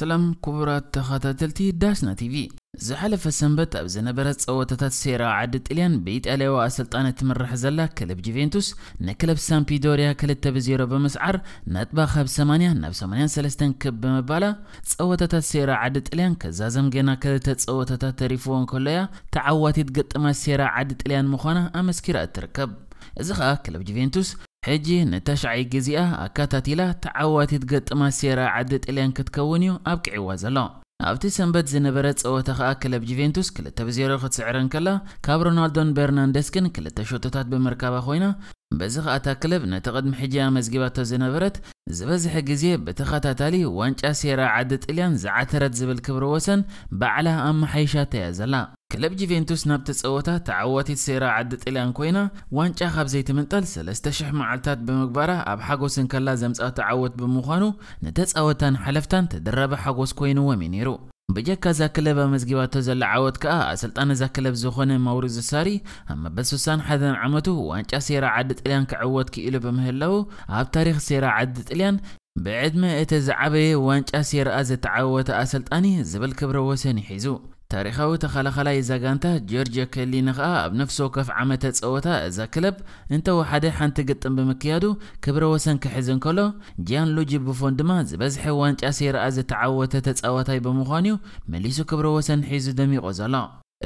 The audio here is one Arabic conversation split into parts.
سلام كبرات ተኸታተልቲ ዳስና ቲቪ ዝሓለፈ ሰንበት ኣብ ዝነበረ ፀወታታት ሴራ ዓዲ ጥልያን ቤት ኣለዋ ኣሰልጣነት ትምራሕ ዘላ ክለብ ጁቬንቱስ ንክለብ ሳምፒዶርያ 2 ብ0 ብምስዓር ነጥባ ካብ 80 ናብ 83 ክብ ብምባላ ፀወታታት ሴራ ዓዲ ጥልያን ከዛዘም ገና ክልተ ፀወታታት ተሪፍዎን ከሎያ ተዓዋቲት ገጥማት ሴራ ዓዲ ጥልያን ምዃና ኣመስኪራ እትርከብ እዚ ከዓ ክለብ ጁቬንቱስ حجي نتاشع جزيئة أكاتات إلا تعواتي تقطم السيرة عدة إليان كتكونيو أبك عوازلو أبتي سنبت زنبرت سواتخ أكلب جيفينتوس كلا تبزيرو خد سعران كلا كاب رونالدون برنانديسكن كلا تشوتتات بمركابة خوينة بزخ أتاكلب نتقدم حجي أمزقباتو زنبرت زبزح جزيئة بتخاتة تالي وانج أسيرة عدة إليان زعترت زبل كبروسن بعلها أم حيشة تيازلا كلب جيفينتوس ناب تسأوتا تعوتي السيرة عدت إلى أنكوينا وان شاخب زيت من تلس لستشح معلتات بمقبرة أب حقوس كلا زمسأ تعوت بمخانو نتسأوتا حلفتان تدرب حقوس كوينو ومينيرو بجك ذا كلب مزجواته زل عود كأ سلطان ذا كلب زخون موريز ساري أما بس سان حدا عمته وانش سيرة الى ان كعوت كيلو بمهلو اب تاريخ سيرة عدت إليان بعد ما اتزعبي وانش سيرة أز تعود أسلطاني زبل كبر وسني حيزو ታሪኻዊ ተኸላኸላይ እዛ ጋንታ ጆርጅ ከሊኒ ከዓ ኣብ ነፍሲ ወከፍ ዓመተ ፀወታ እዛ ክለብ እንተወሓደ ሓንቲ ግጥም ብምክያዱ ክብረ ወሰን ክሕዝን ከሎ ጂያን ሉጂ ብፎን ድማ ዝበዝሐ ዋንጫ ሴርኣ ዝተዓወተ ተፃዋታይ ብምዃን እዩ መሊሱ ክብረ ወሰን ሒዙ ደሚቆ ዘሎ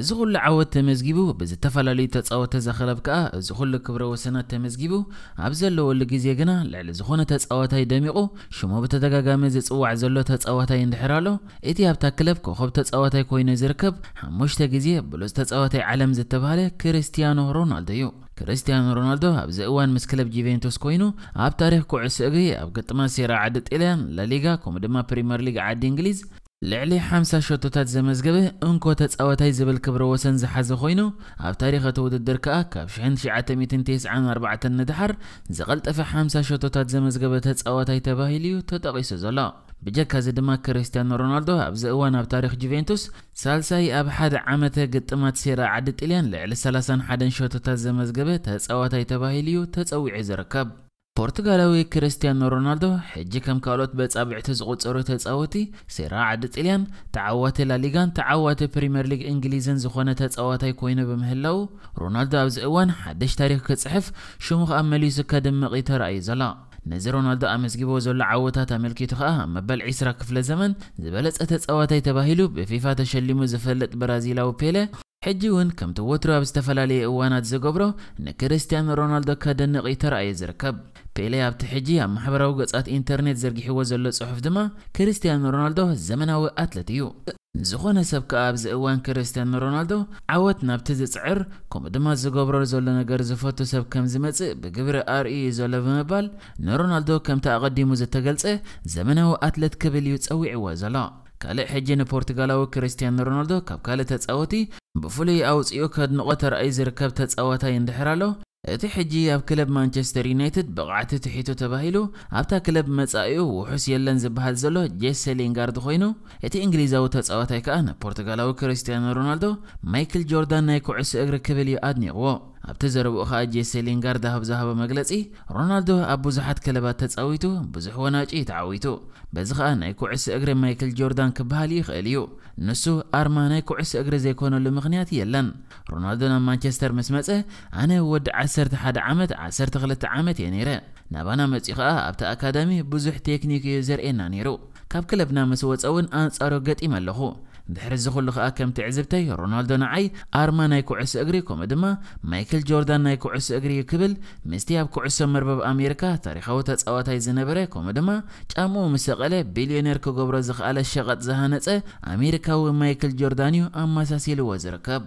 زغل عود تمزجبو بزتفلا لي تتصاوة تزخلب كأ زغل كبر وسنة تمزجبو عبزل لو اللي جزي جنا لعل زخونة تتصاوة تاي دميقو شو ما بتدقى جامز تصو عزلو تتصاوة تاي اندحرالو اتي هب تكلب كو خب تتصاوة تاي كوين زركب حمش تجزي بلوز تتصاوة تاي عالم زتبالة كريستيانو رونالدو كريستيانو رونالدو اب زوان مسكلب جيفينتوس كوينو اب تاريخ كو عسقي اب قطما سيرا عدت الين لا ليغا كوم دما بريمير ليغ عاد انجليز لعلي حمسة شوتوتات زمزقبه انكو تتساواتاي زبل كبر وسن زحازه خوينو اف تاريخة وددر كأكا بشهن شعة ميتين تيس عن اربعة الندحر زغلت اف حمسة شوتوتات زمزقبه تتساواتاي تباهيليو تتغيس زلا بجاك هذا دماغ كريستيانو رونالدو اب زئوان اب تاريخ جيفينتوس سالساي اب حاد عامته قطمات سيرا عدد اليان لعلي سلاسان حادن شوتوتات زمزقبه تتساواتاي تباهيليو تتساوي عزركب بورتغالوي كريستيانو رونالدو حجي كم كالوت بتصابعت زغوصرو تጻወቲ سيرا عد طليان تعوت لا ليغان تعوت بريمير ليج انجليزن زخونه تጻዋታይ ኮይኑ ብምህላው رونالدو ኣብዚ እዋን ሓደሽ ታሪክ ክጽሕፍ ሽሙ ኸኣ መሊሱ ከደምቕ ተራእዩ ዘላ ነዚ ሮናልዶ ኣመስጊቦ ዘሎ ዓወታት ኣመልኪቱ ኸኣ መበል 20 ክፍለ ዘመን ዝበለጸ ተጻዋታይ ተባሂሉ ብፊፋ ተሸሊሙ ዝፈልጥ ብራዚላዊ ፔለ ሕጂውን ከምቲ ወትሮ ኣብ ዝተፈላለየ እዋናት ዝገብሮ ንክርስትያኖ ሮናልዶ ከደንቕ ተራእየ ዝርከብ ፔሌ ኣብቲ ሕጂ ኣብ ማሕበራዊ ገጻት ኢንተርኔት ዘርጊሕዎ ዘሎ ጽሑፍ ድማ ክርስቲያኖ ሮናልዶ ዘመናዊ ኣትሌት እዩ ዝኾነ ሰብ ከዓ ኣብዚ እዋን ክርስቲያኖ ሮናልዶ ዓወት ናብቲ ዝፅዕር ከምኡ ድማ ዝገብሮ ዘሎ ነገር ዝፈቱ ሰብ ከም ዝመጽእ ብግብሪ ኣርኢ እዩ ዘሎ ብምባል ንሮናልዶ ከምቲ ኣቐዲሙ ዝተገልጸ ዘመናዊ ኣትሌት ክብል እዩ ጸዊዕዎ ዘሎ ካልእ ሕጂ ንፖርቱጋላዊ ክርስቲያኖ ሮናልዶ ካብ ካልእ ተጻወቲ ብፍሉይ ኣውፂኡ ከድንቆ ተርኣዩ ዝርከብ ተፃዋታይ እንድሕር ኣሎ እቲ ሕጂ ኣብ ክለብ ማንቸስተር ዩናይትድ ብቕዓቲ ትሒቱ ተባሂሉ ኣብታ ክለብ መጻኢኡ ውሑስ የለን ዝበሃል ዘሎ ጄሰ ሊንጋርድ ኮይኑ እቲ እንግሊዛዊ ተጻዋታይ ከኣ ንፖርቱጋላዊ ክርስቲያኖ ሮናልዶ ማይክል ጆርዳን ናይ ኩዕሶ እግሪ ክብል እዩ ኣድኒቕዎ أبت زربو خاجي سيلينغارد هب زهب مجلسي رونالدو أبو زحات كلبات تساويتو بزحوناج إيه تعويتو بزخ أنا يكو عس أجر مايكل جوردان كبهالي خليو نسو أرمان يكو عس أجر زي كونو لمغنيات يلن رونالدو نم مانشستر مسمسه أنا ود عسرت حد عمت عسرت غلت عمت ينيره نبانا مسيخة أبت أكاديمي بزح تكنيكي زرئنا نيرو كاب كلبنا مسوت أون أنصارو قد إيمان لهو ድሕሪ ዝኽእሉ ከዓ ከምቲ ዕዝብተይ ሮናልዶ ንዓይ ኣርማ ናይ ኩዕሶ እግሪ ከምኡ ድማ ማይክል ጆርዳን ናይ ኩዕሶ እግሪ እዩ ክብል ምስቲ ኣብ ኩዕሶ መርበብ ኣሜሪካ ታሪካዊ ተፃዋታይ ዝነበረ ከምኡ ድማ ጫምኡ ምሰቐለ ቢልዮነር ክገብሮ ዝኽኣለ ሸቐጥ ዝሃነፀ ኣሜሪካዊ ማይክል ጆርዳን እዩ ኣመሳሲልዎ ዝርከብ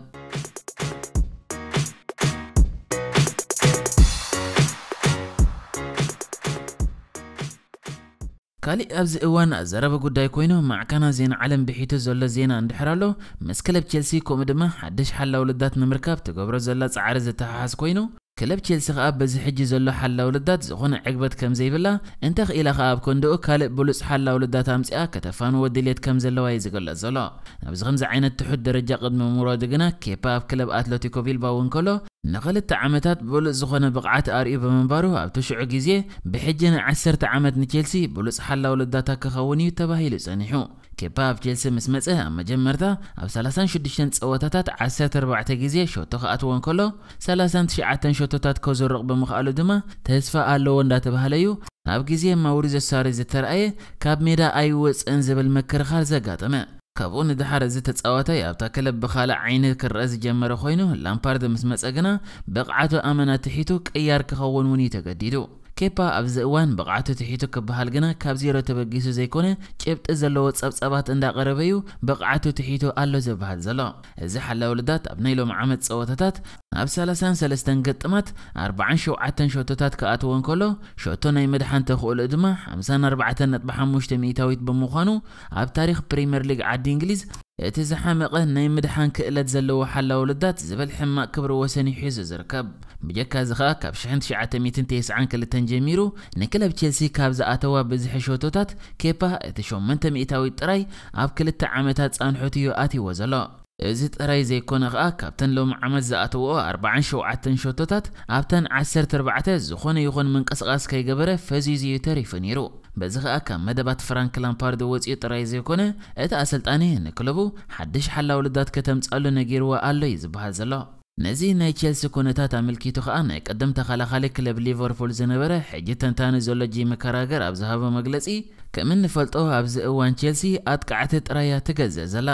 ካሊእ ኣብዚ እዋን ዘረበ ጉዳይ ኮይኑ ማዕከና ዜና ዓለም ብሒቱ ዘሎ ዜና እንድሕር ኣሎ ምስ ቼልሲ ከምኡ ድማ ሓድሽ ሓላው ልዳት ንምርካብ ትገብሮ ዘላ ፃዕሪ ዝተሓሓዝ ኮይኑ ክለብ ቼልሲ ከዓ በዚ ሕጂ ዘሎ ሓላውልዳት ዝኾነ ዕግበት ከም ዘይብላ እንተኽኢላ ከዓ ኣብ ኮንድኡ ካልእ ብሉፅ ሓላውልዳት ኣምፂኣ ከተፋንዎ ድሌት ከም ዘለዋ እዩ ዝገልፅ ዘሎ ናብዚ ከምዚ ዓይነት ትሑት ደረጃ ቅድሚ ምውራዱ ግና ኬፓ ኣብ ክለብ ኣትለቲኮ ቢልባው እንከሎ ንኽልተ ዓመታት ብሉፅ ዝኾነ ብቕዓት ኣርዩ ብምንባሩ ኣብ ተሽዑ ግዜ ብሕጂን 10 ዓመት ንቼልሲ ብሉፅ ሓላው ልዳታ ክኸውን እዩ ተባሂሉ ጸኒሑ ኬፓ ኣብ ቼልሲ ምስ መጽ ኣብ መጀመርታ ኣብ 36 ፀወታታት 14 ግዜ ሸቶ ክኣትዎን ከሎ 39 ሸቶታት ከዘርቕ ብምኽኣሉ ድማ ተስፋ ኣለዎ እንዳተባሃለ እዩ ኣብ ግዜ ማውሪ ዘሳሪ ዝተረኣየ ካብ ሜዳ ኣይወፅእን ዝብል ምክርኻር ዘጋጠመ كابو ندحار زي تتساواتا يابتا كلب بخالة عيني كرأس جمرا خوينو لامبارد مسمس اغنا بقعاتو امنا تحيتو كأيار كخوون وني تقديدو كيبا أبزئوان بغعاتو تحيتو كبهالقنا كابزيرو تبقيسو زيكونه كيبت إزالو تسابسابات اندا غربيو بغعاتو تحيتو ألو زبهال زلو إزي حلو لدات أبنيلو معامد صوتتات أبسالسان سلستن قطمات أربعان شو عتن شو توتات كأتوان كلو شو تونا يمدحان تخو الأدمة حمسان أربعتن نتبحان مشتميتاويت بمخانو أب تاريخ بريمير ليج عاد إنجليز اتي زحامقه ناي مدحان كئلت زلو حلا ولدات زبل حما كبر وسني حيز زركب بجكا زخا كاب شحنت شعة ميتن تيسعان كل تنجميرو نكلا بتشيلسي كاب زاتوا بزح شوتوتات كيبا اتشو منتم ايتاوي اب كل التعامتات سان اتي وزلو እዚ ጥራይ ዘይኮነ ከዓ ካብተን ሎም ዓመት ዝኣተውኦ 47 ሸቶታት ኣብተን 14 ዝኾነ ይኹን ምንቅስቓስ ከይገበረ ፈዚዩ ዝዩ ተሪፉ ነይሩ በዚ ከዓ ካብ መደባት ፍራንክ ላምፓርድ ወፂኡ ጥራይ ዘይኮነ እቲ ኣሰልጣኒ ንክለቡ ሓድሽ ሓላውልዳት ከተምፃሉ ነጊርዎ ኣሎ እዩ ዝበሃል ዘሎ ነዚ ናይ ቼልሲ ኩነታት ኣመልኪቱ ከዓ ናይ ቀደም ተኸላኻሊ ክለብ ሊቨርፑል ዝነበረ ሕጂ ተንታኒ ዘሎ ጂሚ ከራገር ኣብ ዝሃቦ መግለፂ ከም ንፈልጦ ኣብዚ እዋን ቼልሲ ኣጥቃዕቲ ጥራያ ትገዝእ ዘላ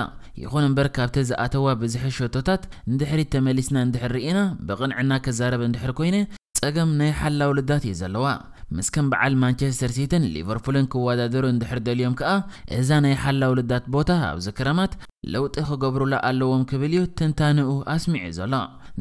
يخون እምበር ካብቲ ዝኣተዋ ብዝሒ ሸቶታት እንድሕሪ ተመሊስና እንድሕር ርኢና ብቕንዕና ከዛረብ እንድሕር ኮይነ ጸገም ናይ ሓላ ውልዳት እዩ ዘለዋ ምስ ከም በዓል ማንቸስተር ሲቲን ሊቨርፑልን ክወዳደሩ እንድሕር ደልዮም ከኣ እዛ ናይ ሓላ ውልዳት ቦታ ኣብዚ ክረማት ለውጢ ክገብሩላ ኣለዎም ክብል እዩ ትንታንኡ ኣስሚዑ ዘሎ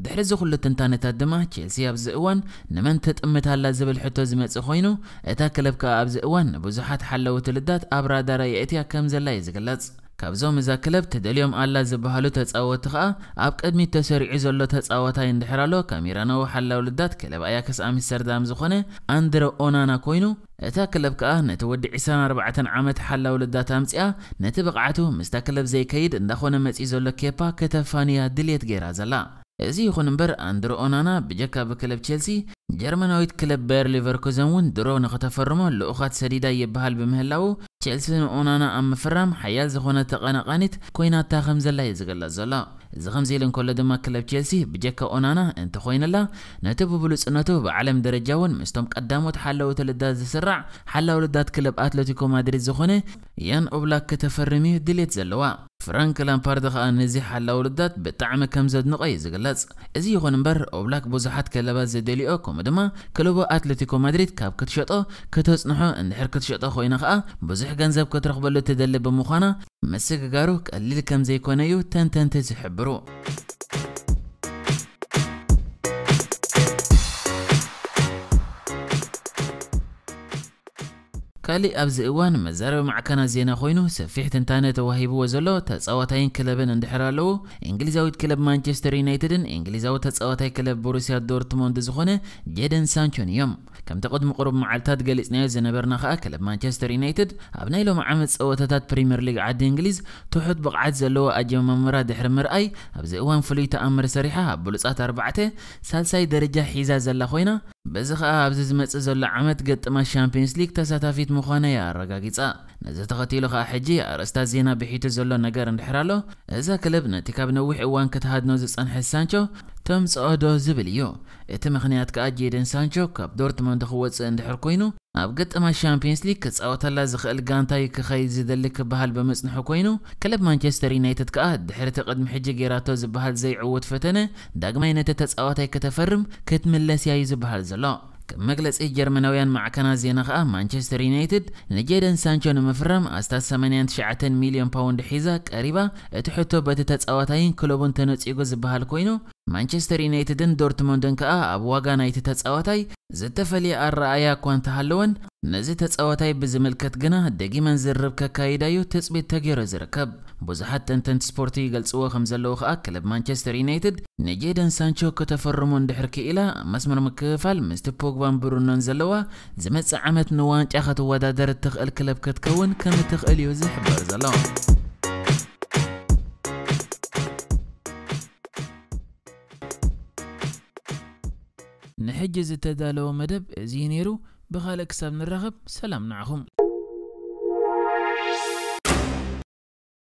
ድሕሪ ዚ ኩሉ ትንታነታት ድማ ቼልሲ ኣብዚ እዋን ንመን ተጥምታላ ዝብል ሕቶ ዝመፅእ ኮይኑ እታ ክለብ ከዓ ኣብዚ እዋን ንብዙሓት ሓለውቲ ልዳት ኣብ ራዳራ የእትያ ከም ዘላ እዩ ዝግለጽ كابزو مزاكلب تدليوم آلا زبهالو تتساوات خاء عب قدمي تسريعي زلو تتساواتاين دحرالو كاميرانو حلاو لدات كلب ايا كسامي سردام زخونه اندرو اونانا كوينو اتا كلب كاه نت ود 24 عامت حلاو لدات امصيا نت بقعتو مستا كلب زي كيد اندخونه مصي زلو كيبا كتفانيا دليت غيرا زلا ازي يخون امبر اندرو اونانا بجكا بكلب تشيلسي جرمناويت كلب باير ليفركوزن ون درو نختفرمو لؤخات سديدا يبهال بمهلاو ችዕልስን ኦናና ኣብ ምፍራም ሓያል ዝኾነ ተቐናቓኒት ኮይና እታ ከም ዘላ እዩ ዝገለጽ ዘሎ زغم زيلن كل دما كلب تشيلسي بجكا اونانا انت خوينلا نتبو علم بعالم درجاون مستم قدامو تحلو تلدات زسرع و لدات کلاب آتلتیکو مادرید زخونه یان اوبلاك کتفرمی دلیت زلوا فرانك لامبارد خا نزي حلو لدات بطعم كم زد نقي زغلص ازي يكون امبر اوبلاك بوزحات كلبات زدليو كوم دما كلوب اتلتيكو مدريد كاب كتشطو كتصنحو اندحر كتشطو خوينا خا بوزح ገንዘብ ክትረክበሉ ትደሊ ብምዃና ምስግጋሩ ቀሊል ከም ዘይኮነ تن تن تزحب bro. ካልእ ኣብዚ እዋን መዛረቢ ማዕከና ዜና ኮይኑ ሰፊሕ ትንታነ ተዋሂብዎ ዘሎ ተፃዋታይን ክለብን እንድሕር ኣለዉ እንግሊዛዊት ክለብ ማንቸስተር ዩናይትድን እንግሊዛዊ ተፃዋታይ ክለብ ቦሩስያ ዶርትሞንድ ዝኾነ ጀደን ሳንቾን እዮም كم تقدم قرب مع معلتات قال إسنايل زنبرنا كلب مانشستر يونايتد أبناي لهم عام تسوتات بريمير ليج عاد إنجليز تحط بقعد زلو أجمع ممرا دحر مرأي أبزي أوان فلي تأمر سريحة بلصات أربعته سالساي درجة حيزة زلا خوينا በዚ ከዓ ኣብዚ ዝመፅእ ዘሎ ዓመት ገጥማ ሻምፒዮንስ ሊግ ተሳታፊት ምዃነ የኣረጋጊፃ ነዚ ተኸቲሉ ከዓ ሕጂ ኣርእስታት ዜና ብሒቱ ዘሎ ነገር እንድሕር ኣሎ እዛ ክለብ ነቲ ካብ ነዊሕ እዋን ከተሃድኖ ዝፀንሐ ሳንቾ ተምፅኦ ዶ ዝብል እዩ እቲ ምክንያት ከዓ ጄደን ሳንቾ ካብ ዶርትመንድ ክወፅእ እንድሕር ኮይኑ ኣብ ገጠማ ሻምፒየንስ ሊግ ክፃወተላ ዝኽእል ጋንታይ ክኸይድ ዝደሊ ክበሃል በመፅንሑ ኮይኑ ክለብ ማንቸስተር ዩናይትድ ከዓ ድሕሪ እቲ ቅድሚ ሕጂ ጌራቶ ዝበሃል ዘይዕወት ፈተነ ዳግማይ ነቲ ተፃዋታይ ከተፈርም ክትምለስ ያዩ ዝበሃል ዘሎ ከም መግለፂ ጀርመናውያን ማዕከናት ዜና ከዓ ማንቸስተር ዩናይትድ ንጄደን ሳንቾ ንምፍራም ኣስታት 89 ሚልዮን ፓውንድ ሒዛ ቀሪባ እቲ ሕቶ በቲ ተፃዋታይን ክለቡን ተነፂጉ ዝበሃል ኮይኑ ማንቸስተር ዩናይትድን ዶርትሙንድን ከዓ ኣብ ዋጋናይቲ ተፃወታይ ዝተፈልየ ኣረኣያ እኳ እንተሃለወን ነዚ ተፃወታይ ብዝምልከት ግና ደጊመን ዝርብ ከካይዳዩ ትፅቢት ተገይሩ ዝርከብ ብዙሓት ተንተንቲ ስፖርቲ ይገልፅዎ ከም ዘለዉ ከዓ ክለብ ማንቸስተር ዩናይትድ ንጄደን ሳንቾ ከተፈርሙ እንድሕር ክኢላ መስመር ምክፋል ምስቲ ፖግባን ብሩኖን ዘለዋ ዝመፅእ ዓመት ንዋንጫ ክትወዳደር እትኽእል ክለብ ክትከውን ከም እትኽእል እዩ ዝሕበር ዘሎ حجز تدالو مدب زينيرو بخالك سب نرغب سلام نعهم